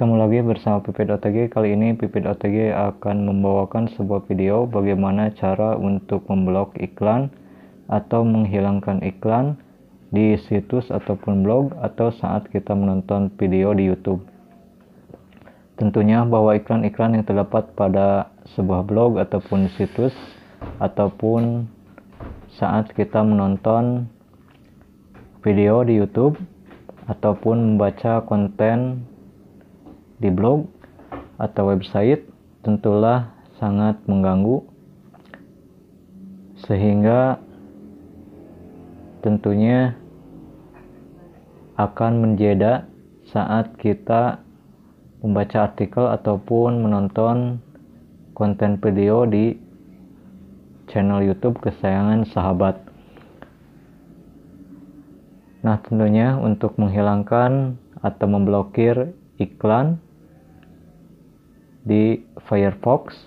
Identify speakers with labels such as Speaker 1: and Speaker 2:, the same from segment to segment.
Speaker 1: Ketemu lagi bersama Pipit OTG. Kali ini Pipit OTG akan membawakan sebuah video bagaimana cara untuk memblok iklan atau menghilangkan iklan di situs ataupun blog atau saat kita menonton video di YouTube. Tentunya bahwa iklan-iklan yang terdapat pada sebuah blog ataupun situs ataupun saat kita menonton video di YouTube ataupun membaca konten di blog atau website tentulah sangat mengganggu sehingga tentunya akan menjeda saat kita membaca artikel ataupun menonton konten video di channel YouTube kesayangan sahabat. Nah, tentunya untuk menghilangkan atau memblokir iklan di Firefox.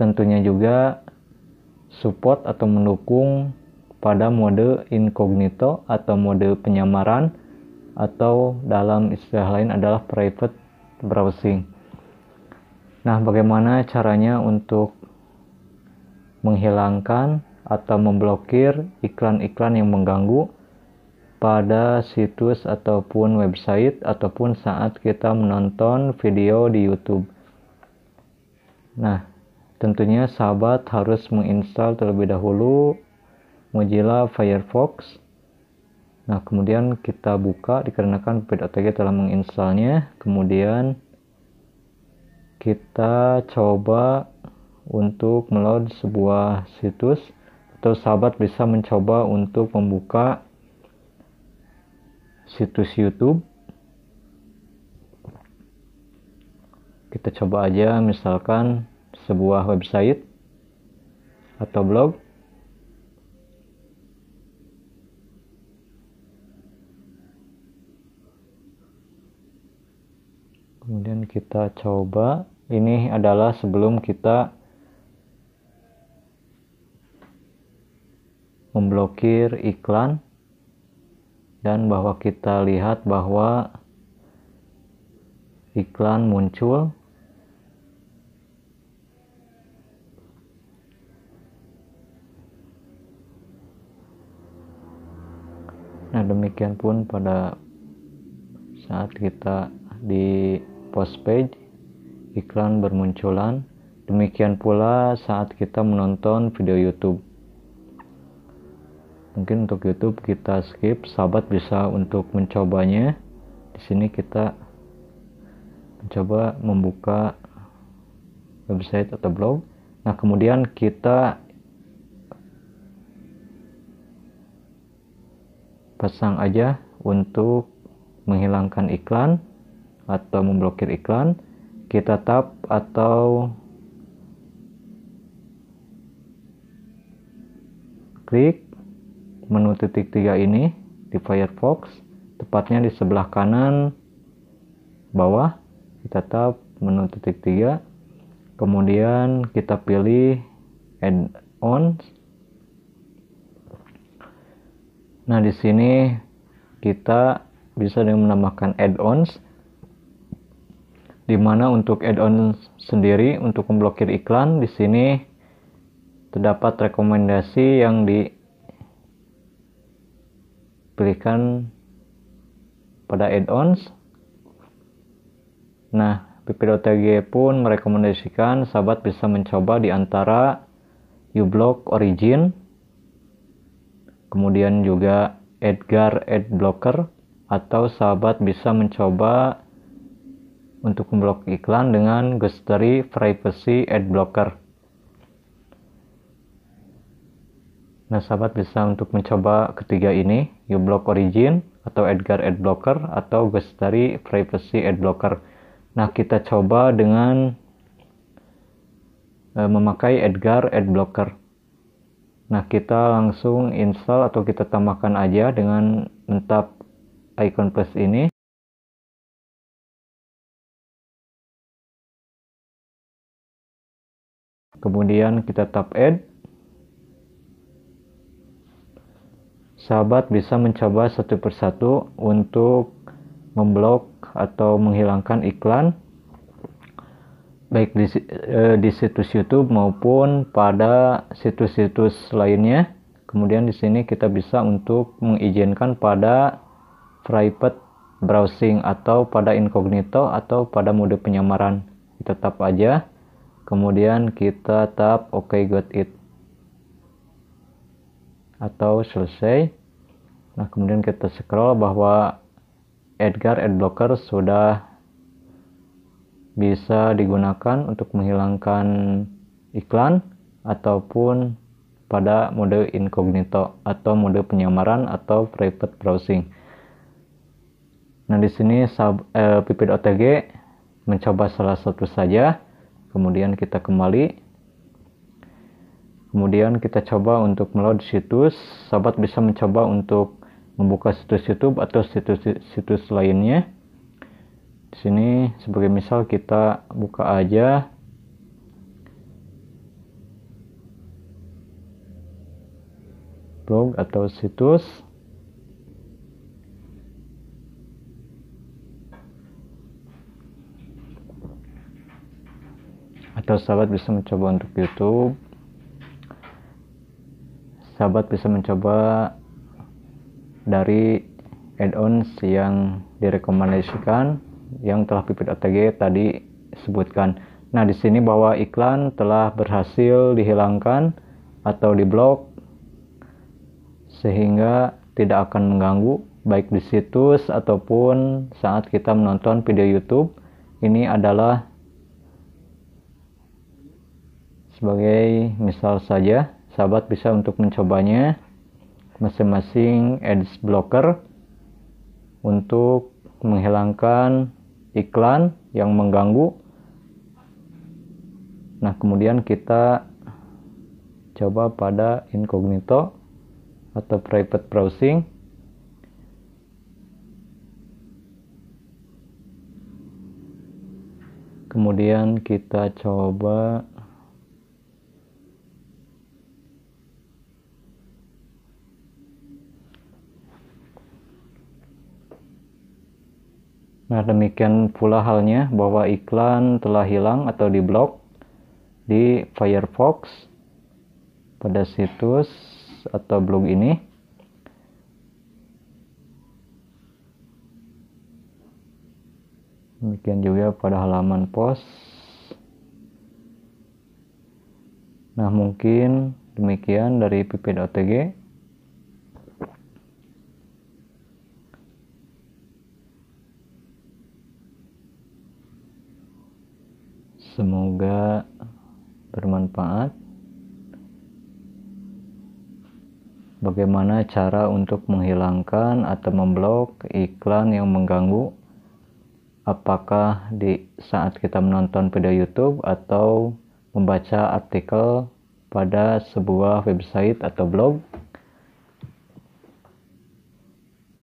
Speaker 1: Tentunya juga support atau mendukung pada mode incognito atau mode penyamaran atau dalam istilah lain adalah private browsing. Nah, bagaimana caranya untuk menghilangkan atau memblokir iklan-iklan yang mengganggu? pada situs ataupun website ataupun saat kita menonton video di YouTube. Nah, tentunya sahabat harus menginstal terlebih dahulu Mozilla Firefox. Nah, kemudian kita buka dikarenakan PDOTG telah menginstalnya. Kemudian kita coba untuk meload sebuah situs atau sahabat bisa mencoba untuk membuka situs YouTube kita coba aja misalkan sebuah website atau blog kemudian kita coba ini adalah sebelum kita memblokir iklan dan bahwa kita lihat bahwa iklan muncul Nah, demikian pun pada saat kita di post page iklan bermunculan. Demikian pula saat kita menonton video YouTube mungkin untuk YouTube kita skip sahabat bisa untuk mencobanya di sini kita mencoba membuka website atau blog nah kemudian kita pasang aja untuk menghilangkan iklan atau memblokir iklan kita tap atau klik menu titik tiga ini di Firefox tepatnya di sebelah kanan bawah kita tap menu titik tiga kemudian kita pilih add-ons nah di sini kita bisa dengan menambahkan add-ons dimana untuk add-on sendiri untuk memblokir iklan di sini terdapat rekomendasi yang di berikan pada add-ons. Nah, PPDOTG pun merekomendasikan sahabat bisa mencoba di antara uBlock Origin, kemudian juga Edgar Adblocker, atau sahabat bisa mencoba untuk memblok iklan dengan Ghostery Privacy Adblocker. Nah, sahabat bisa untuk mencoba ketiga ini, uBlock Origin atau Edgar AdBlocker, atau Ghostery Privacy AdBlocker. Nah, kita coba dengan e, memakai Edgar AdBlocker. Nah, kita langsung install atau kita tambahkan aja dengan mentap icon plus ini. Kemudian kita tap add sahabat bisa mencoba satu persatu untuk memblok atau menghilangkan iklan baik di, eh, di situs YouTube maupun pada situs-situs lainnya. Kemudian di sini kita bisa untuk mengizinkan pada private browsing atau pada incognito atau pada mode penyamaran. tetap aja. Kemudian kita tap OK got it. Atau selesai. Nah, kemudian kita scroll bahwa Edgar Adblocker sudah bisa digunakan untuk menghilangkan iklan ataupun pada mode incognito atau mode penyamaran atau private browsing. Nah, di sini sub, eh, pipit OTG mencoba salah satu saja, kemudian kita kembali Kemudian kita coba untuk meload situs, sahabat bisa mencoba untuk membuka situs YouTube atau situs-situs lainnya. Di sini sebagai misal kita buka aja blog atau situs atau sahabat bisa mencoba untuk YouTube sahabat bisa mencoba dari add-ons yang direkomendasikan yang telah Pipit OTG tadi sebutkan. Nah, di sini bahwa iklan telah berhasil dihilangkan atau diblok sehingga tidak akan mengganggu baik di situs ataupun saat kita menonton video YouTube. Ini adalah sebagai misal saja, sahabat bisa untuk mencobanya masing-masing ads blocker untuk menghilangkan iklan yang mengganggu. Nah, kemudian kita coba pada incognito atau private browsing. Kemudian kita coba Nah, demikian pula halnya bahwa iklan telah hilang atau diblok di Firefox pada situs atau blog ini. Demikian juga pada halaman pos. Nah, mungkin demikian dari OTG. semoga bermanfaat bagaimana cara untuk menghilangkan atau memblok iklan yang mengganggu apakah di saat kita menonton video YouTube atau membaca artikel pada sebuah website atau blog